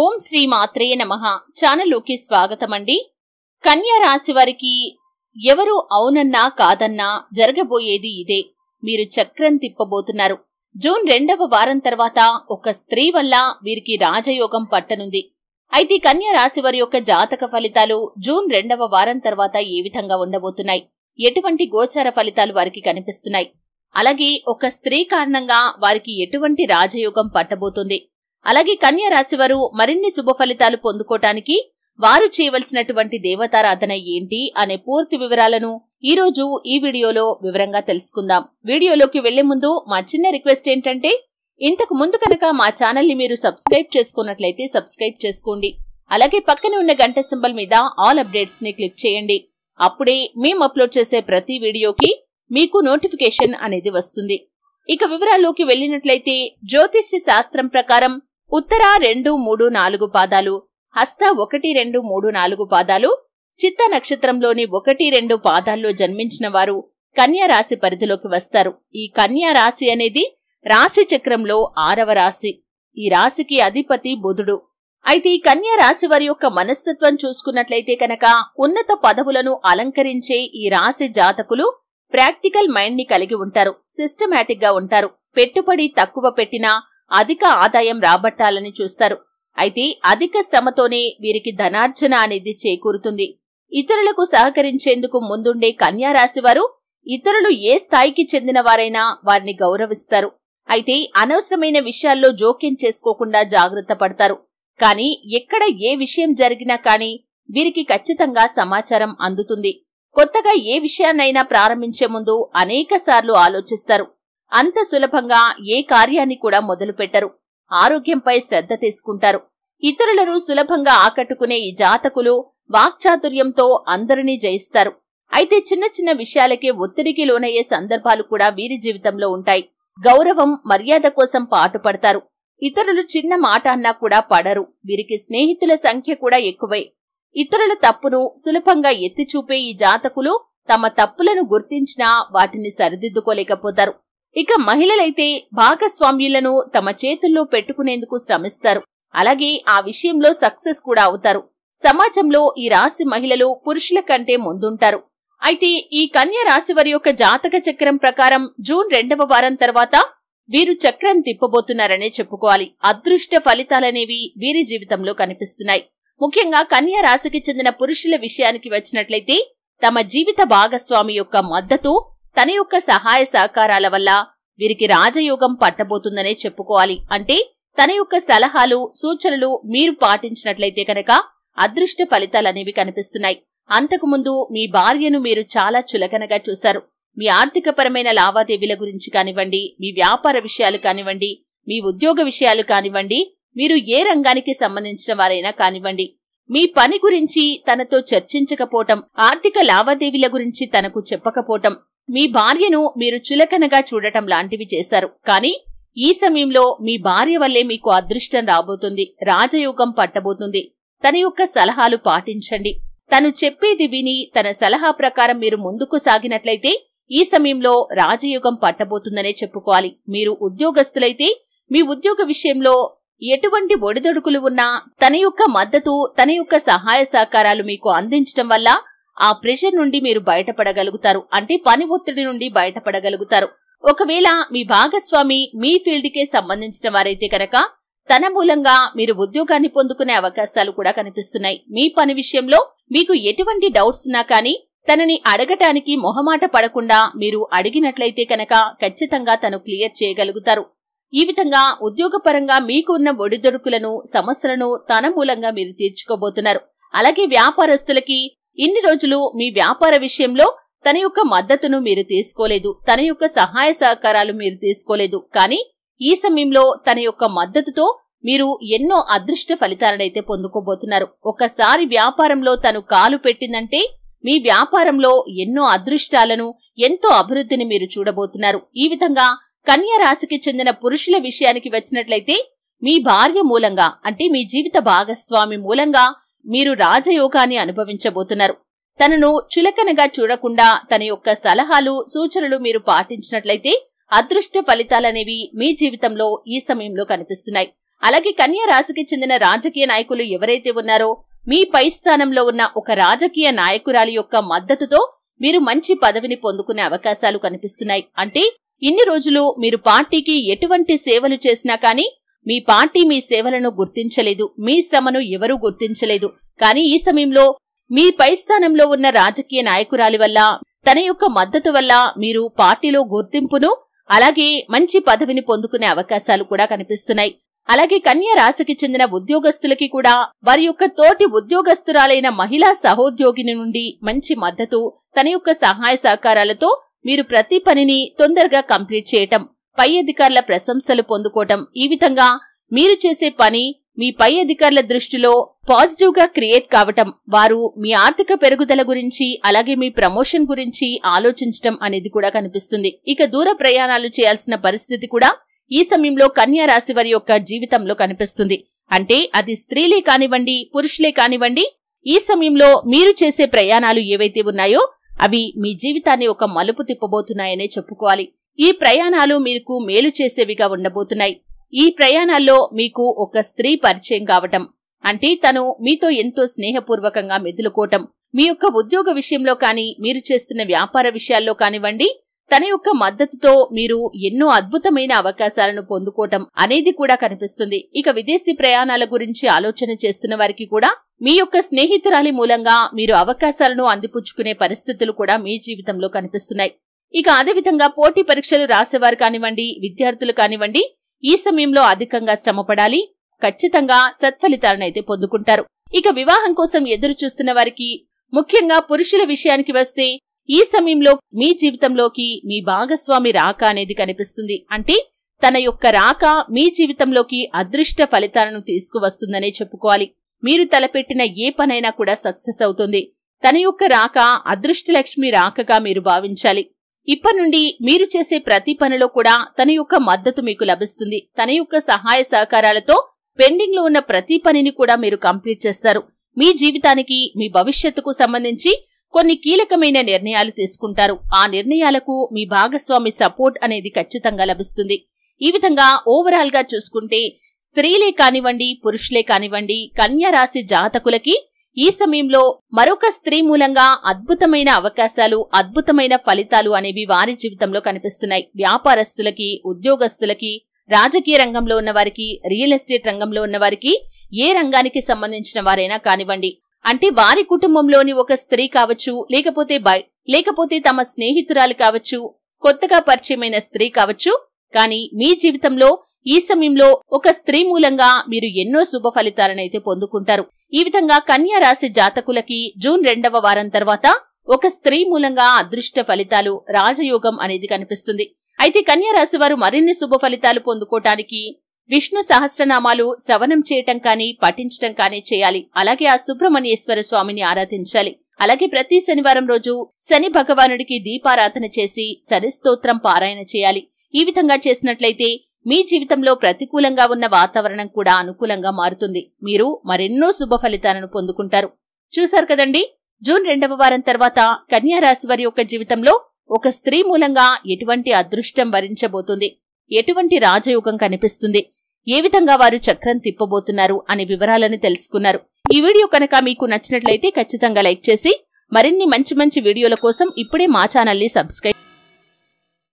ఓం శ్రీ మాత్రే నమ ఛానల్లోకి స్వాగతం అండి కన్యా రాశి వారికి ఎవరు అవునన్నా కాదన్నా జరగబోయేది ఇదే మీరు చక్రం తిప్పబోతున్నారు జూన్ రెండవ వారం తర్వాత ఒక స్త్రీ వల్ల వీరికి రాజయోగం పట్టనుంది అయితే కన్యా రాశి వారి యొక్క జాతక ఫలితాలు జూన్ రెండవ వారం తర్వాత ఏ విధంగా ఉండబోతున్నాయి ఎటువంటి గోచార ఫలితాలు వారికి కనిపిస్తున్నాయి అలాగే ఒక స్త్రీ కారణంగా వారికి ఎటువంటి రాజయోగం పట్టబోతుంది అలాగే కన్యా వారు మరిన్ని శుభ ఫలితాలు పొందుకోటానికి వారు చేయవలసినటువంటి దేవతారాధన ఏంటి అనే పూర్తి వివరాలను ఈ రోజు ఈ వీడియోలో వివరంగా తెలుసుకుందాం వీడియోలోకి వెళ్లే ముందు మా చిన్న రిక్వెస్ట్ ఏంటంటే ఇంతకు ముందు కనుక మా ఛానల్ ని మీరు సబ్స్క్రైబ్ చేసుకున్నట్లయితే సబ్స్క్రైబ్ చేసుకోండి అలాగే పక్కనే ఉన్న గంట సింబల్ మీద ఆల్ అప్డేట్స్ ని క్లిక్ చేయండి అప్పుడే మేము అప్లోడ్ చేసే ప్రతి వీడియోకి మీకు నోటిఫికేషన్ అనేది వస్తుంది ఇక వివరాల్లోకి వెళ్ళినట్లయితే జ్యోతిష్య శాస్త్రం ప్రకారం ఉత్తర రెండు మూడు నాలుగు పాదాలు హస్త ఒకటి రెండు మూడు నాలుగు పాదాలు చిత్త నక్షత్రంలోని ఒకటి రెండు పాదాల్లో జన్మించిన వారు కన్యా రాశి పరిధిలోకి వస్తారు ఈ కన్యా రాశి అనేది రాశి చక్రంలో ఆరవ రాశి ఈ రాశికి అధిపతి బుధుడు అయితే ఈ కన్యా రాశి వారి యొక్క మనస్తత్వం చూసుకున్నట్లయితే కనుక ఉన్నత పదవులను అలంకరించే ఈ రాశి జాతకులు ప్రాక్టికల్ మైండ్ ని కలిగి ఉంటారు సిస్టమాటిక్ గా ఉంటారు పెట్టుబడి తక్కువ పెట్టినా అధిక ఆదాయం రాబట్టాలని చూస్తారు అయితే అధిక శ్రమతోనే వీరికి ధనార్జన అనేది చేకూరుతుంది ఇతరులకు సహకరించేందుకు ముందుండే కన్యారాశి వారు ఇతరులు ఏ స్థాయికి చెందినవారైనా వారిని గౌరవిస్తారు అయితే అనవసరమైన విషయాల్లో జోక్యం చేసుకోకుండా జాగ్రత్త పడతారు కానీ ఎక్కడ ఏ విషయం జరిగినా కానీ వీరికి ఖచ్చితంగా సమాచారం అందుతుంది కొత్తగా ఏ విషయాన్నైనా ప్రారంభించే ముందు అనేక ఆలోచిస్తారు అంత సులభంగా ఏ కార్యాన్ని కూడా మొదలుపెట్టరు ఆరోగ్యంపై శ్రద్ధ తీసుకుంటారు ఇతరులను సులభంగా ఆకట్టుకునే ఈ జాతకులు వాక్చాతుర్యంతో అందరినీ జయిస్తారు అయితే చిన్న చిన్న విషయాలకే ఒత్తిడికి లోనయ్యే సందర్భాలు కూడా వీరి జీవితంలో ఉంటాయి గౌరవం మర్యాద కోసం పాటుపడతారు ఇతరులు చిన్న మాట అన్నా కూడా పడరు వీరికి స్నేహితుల సంఖ్య కూడా ఎక్కువే ఇతరుల తప్పును సులభంగా ఎత్తిచూపే ఈ జాతకులు తమ తప్పులను గుర్తించినా వాటిని సరిదిద్దుకోలేకపోతారు ఇక మహిళలైతే భాగస్వామ్యులను తమ చేతుల్లో పెట్టుకునేందుకు శ్రమిస్తారు అలాగే ఆ విషయంలో సక్సెస్ కూడా అవుతారు సమాజంలో ఈ రాశి మహిళలు పురుషుల కంటే ముందుంటారు అయితే ఈ కన్య రాశి వారి యొక్క జాతక చక్రం ప్రకారం జూన్ రెండవ వారం తర్వాత వీరు చక్రం తిప్పబోతున్నారనే చెప్పుకోవాలి అదృష్ట ఫలితాలనేవి వీరి జీవితంలో కనిపిస్తున్నాయి ముఖ్యంగా కన్యా రాశికి చెందిన పురుషుల విషయానికి వచ్చినట్లయితే తమ జీవిత భాగస్వామి యొక్క మద్దతు తన యొక్క సహాయ సహకారాల వల్ల వీరికి రాజయోగం పట్టబోతుందనే చెప్పుకోవాలి అంటే తన యొక్క సలహాలు సూచనలు మీరు పాటించినట్లయితే కనుక అదృష్ట ఫలితాలనేవి కనిపిస్తున్నాయి అంతకుముందు మీ భార్యను మీరు చాలా చులకనగా చూశారు మీ ఆర్థికపరమైన లావాదేవీల గురించి కానివ్వండి మీ వ్యాపార విషయాలు కానివ్వండి మీ ఉద్యోగ విషయాలు కానివ్వండి మీరు ఏ రంగానికి సంబంధించిన వారైనా కానివ్వండి మీ పని గురించి తనతో చర్చించకపోవటం ఆర్థిక లావాదేవీల గురించి తనకు చెప్పకపోవటం మీ భార్యను మీరు చులకనగా చూడటం లాంటివి చేశారు కానీ ఈ సమయంలో మీ భార్య వల్లే మీకు అదృష్టం రాబోతుంది రాజయోగం పట్టబోతుంది తన యొక్క సలహాలు పాటించండి తను చెప్పేది విని తన సలహా ప్రకారం మీరు ముందుకు సాగినట్లయితే ఈ సమయంలో రాజయోగం పట్టబోతుందనే చెప్పుకోవాలి మీరు ఉద్యోగస్తులైతే మీ ఉద్యోగ విషయంలో ఎటువంటి ఒడిదొడుకులు ఉన్నా తన యొక్క మద్దతు తన యొక్క సహాయ సహకారాలు మీకు అందించడం వల్ల ఆ ప్రెషర్ నుండి మీరు బయటపడగలుగుతారు అంటే పని ఒత్తిడి నుండి బయటపడగలుగుతారు ఒకవేళ మీ భాగస్వామి మీ ఫీల్డ్కే సంబంధించిన వారైతే కనుక తన మూలంగా మీరు ఉద్యోగాన్ని పొందుకునే అవకాశాలు కూడా కనిపిస్తున్నాయి మీ పని విషయంలో మీకు ఎటువంటి డౌట్స్ ఉన్నా కానీ తనని అడగటానికి మొహమాట పడకుండా మీరు అడిగినట్లయితే కనుక ఖచ్చితంగా తను క్లియర్ చేయగలుగుతారు ఈ విధంగా ఉద్యోగపరంగా మీకు ఉన్న ఒడిదొడుకులను సమస్యలను తన మూలంగా మీరు తీర్చుకోబోతున్నారు అలాగే వ్యాపారస్తులకి ఇన్ని రోజులు మీ వ్యాపార విషయంలో తన యొక్క మద్దతును మీరు తీసుకోలేదు తన యొక్క సహాయ సహకారాలు మీరు తీసుకోలేదు కానీ ఈ సమయంలో తన యొక్క మద్దతుతో మీరు ఎన్నో అదృష్ట ఫలితాలనైతే పొందుకోబోతున్నారు ఒకసారి వ్యాపారంలో తను కాలు పెట్టిందంటే మీ వ్యాపారంలో ఎన్నో అదృష్టాలను ఎంతో అభివృద్ధిని మీరు చూడబోతున్నారు ఈ విధంగా కన్యా రాశికి చెందిన పురుషుల విషయానికి వచ్చినట్లయితే మీ భార్య మూలంగా అంటే మీ జీవిత భాగస్వామి మూలంగా మీరు రాజయోగాన్ని అనుభవించబోతున్నారు తనను చులకనగా చూడకుండా తన యొక్క సలహాలు సూచనలు మీరు పాటించినట్లయితే అదృష్ట ఫలితాలనేవి మీ జీవితంలో ఈ సమయంలో కనిపిస్తున్నాయి అలాగే కన్యా రాశికి చెందిన రాజకీయ నాయకులు ఎవరైతే ఉన్నారో మీ పై స్థానంలో ఉన్న ఒక రాజకీయ నాయకురాలి యొక్క మద్దతుతో మీరు మంచి పదవిని పొందుకునే అవకాశాలు కనిపిస్తున్నాయి అంటే ఇన్ని రోజులు మీరు పార్టీకి ఎటువంటి సేవలు చేసినా కానీ మీ పార్టీ మీ సేవలను గుర్తించలేదు మీ శ్రమను ఎవరూ గుర్తించలేదు కానీ ఈ సమయంలో మీ పై స్థానంలో ఉన్న రాజకీయ నాయకురాలి వల్ల తన యొక్క మద్దతు వల్ల మీరు పార్టీలో గుర్తింపును అలాగే మంచి పదవిని పొందుకునే అవకాశాలు కూడా కనిపిస్తున్నాయి అలాగే కన్యా రాశికి చెందిన ఉద్యోగస్తులకి కూడా వారి యొక్క తోటి ఉద్యోగస్తురాలైన మహిళా సహోద్యోగిని నుండి మంచి మద్దతు తన యొక్క సహాయ సహకారాలతో మీరు ప్రతి పనిని తొందరగా కంప్లీట్ చేయటం పై అధికారుల ప్రశంసలు పొందుకోవటం ఈ విధంగా మీరు చేసే పని మీ పై అధికారుల దృష్టిలో పాజిటివ్ గా క్రియేట్ కావటం వారు మీ ఆర్థిక పెరుగుదల గురించి అలాగే మీ ప్రమోషన్ గురించి ఆలోచించటం అనేది కూడా కనిపిస్తుంది ఇక దూర ప్రయాణాలు చేయాల్సిన పరిస్థితి కూడా ఈ సమయంలో కన్యా రాశి వారి యొక్క జీవితంలో కనిపిస్తుంది అంటే అది స్త్రీలే కానివ్వండి పురుషులే కానివ్వండి ఈ సమయంలో మీరు చేసే ప్రయాణాలు ఏవైతే ఉన్నాయో అవి మీ జీవితాన్ని ఒక మలుపు తిప్పబోతున్నాయనే చెప్పుకోవాలి ఈ ప్రయాణాలు మీకు మేలు చేసేవిగా ఉండబోతున్నాయి ఈ ప్రయాణాల్లో మీకు ఒక స్త్రీ పరిచయం కావటం అంటే తను మీతో ఎంతో స్నేహపూర్వకంగా మెదులుకోవటం మీ యొక్క ఉద్యోగ విషయంలో కానీ మీరు చేస్తున్న వ్యాపార విషయాల్లో కానివ్వండి తన యొక్క మద్దతుతో మీరు ఎన్నో అద్భుతమైన అవకాశాలను పొందుకోవటం అనేది కూడా కనిపిస్తుంది ఇక విదేశీ ప్రయాణాల గురించి ఆలోచన చేస్తున్న వారికి కూడా మీ యొక్క స్నేహితురాలి మూలంగా మీరు అవకాశాలను అందిపుచ్చుకునే పరిస్థితులు కూడా మీ జీవితంలో కనిపిస్తున్నాయి ఇక అదేవిధంగా పోటీ పరీక్షలు రాసేవారు కానివ్వండి విద్యార్థులు కానివ్వండి ఈ సమయంలో అధికంగా శ్రమపడాలి ఖచ్చితంగా సత్ఫలితాలనైతే పొందుకుంటారు ఇక వివాహం కోసం ఎదురు చూస్తున్న వారికి ముఖ్యంగా పురుషుల విషయానికి వస్తే ఈ సమయంలో మీ జీవితంలోకి మీ భాగస్వామి రాక అనేది కనిపిస్తుంది అంటే తన యొక్క రాక మీ జీవితంలోకి అదృష్ట ఫలితాలను తీసుకువస్తుందనే చెప్పుకోవాలి మీరు తలపెట్టిన ఏ పనైనా కూడా సక్సెస్ అవుతుంది తన యొక్క రాక అదృష్ట లక్ష్మి రాకగా మీరు భావించాలి ఇప్పటి నుండి మీరు చేసే ప్రతి పనిలో కూడా తన యొక్క మద్దతు మీకు లభిస్తుంది తన యొక్క సహాయ సహకారాలతో పెండింగ్ లో ఉన్న ప్రతి పనిని కూడా మీరు కంప్లీట్ చేస్తారు మీ జీవితానికి మీ భవిష్యత్తుకు సంబంధించి కొన్ని కీలకమైన నిర్ణయాలు తీసుకుంటారు ఆ నిర్ణయాలకు మీ భాగస్వామి సపోర్ట్ అనేది ఖచ్చితంగా లభిస్తుంది ఈ విధంగా ఓవరాల్ గా చూసుకుంటే స్త్రీలే కానివ్వండి పురుషులే కానివ్వండి కన్యా రాశి జాతకులకి ఈ సమయంలో మరొక స్త్రీ మూలంగా అద్భుతమైన అవకాశాలు అద్భుతమైన ఫలితాలు అనేవి వారి జీవితంలో కనిపిస్తున్నాయి వ్యాపారస్తులకి ఉద్యోగస్తులకి రాజకీయ రంగంలో ఉన్న వారికి రియల్ ఎస్టేట్ రంగంలో ఉన్న వారికి ఏ రంగానికి సంబంధించిన వారైనా కానివ్వండి అంటే వారి కుటుంబంలోని ఒక స్త్రీ కావచ్చు లేకపోతే లేకపోతే తమ స్నేహితురాలు కావచ్చు కొత్తగా పరిచయమైన స్త్రీ కావచ్చు కానీ మీ జీవితంలో ఈ సమయంలో ఒక స్త్రీ మూలంగా మీరు ఎన్నో శుభ ఫలితాలనైతే పొందుకుంటారు ఈ విధంగా కన్యా రాశి జాతకులకి జూన్ రెండవ వారం తర్వాత ఒక స్త్రీ మూలంగా అదృష్ట ఫలితాలు రాజయోగం అనేది కనిపిస్తుంది అయితే కన్యా రాశి వారు మరిన్ని శుభ ఫలితాలు పొందుకోటానికి విష్ణు సహస్రనామాలు శ్రవణం చేయటం కానీ పఠించటం కానీ చేయాలి అలాగే ఆ సుబ్రహ్మణ్యేశ్వర స్వామిని ఆరాధించాలి అలాగే ప్రతి శనివారం రోజు శని భగవానుడికి దీపారాధన చేసి శని స్తోత్రం పారాయణ చేయాలి ఈ విధంగా చేసినట్లయితే మీ జీవితంలో ప్రతికూలంగా ఉన్న వాతావరణం కూడా అనుకూలంగా మారుతుంది మీరు మరెన్నో శుభ ఫలితాలను పొందుకుంటారు చూశారు కదండి జూన్ రెండవ వారం తర్వాత కన్యారాశి వారి యొక్క జీవితంలో ఒక స్త్రీ మూలంగా ఎటువంటి అదృష్టం వరించబోతుంది ఎటువంటి రాజయోగం కనిపిస్తుంది ఏ విధంగా వారు చక్రం తిప్పబోతున్నారు అనే వివరాలను తెలుసుకున్నారు ఈ వీడియో కనుక మీకు నచ్చినట్లయితే ఖచ్చితంగా లైక్ చేసి మరిన్ని మంచి మంచి వీడియోల కోసం ఇప్పుడే మా ఛానల్ని సబ్స్క్రైబ్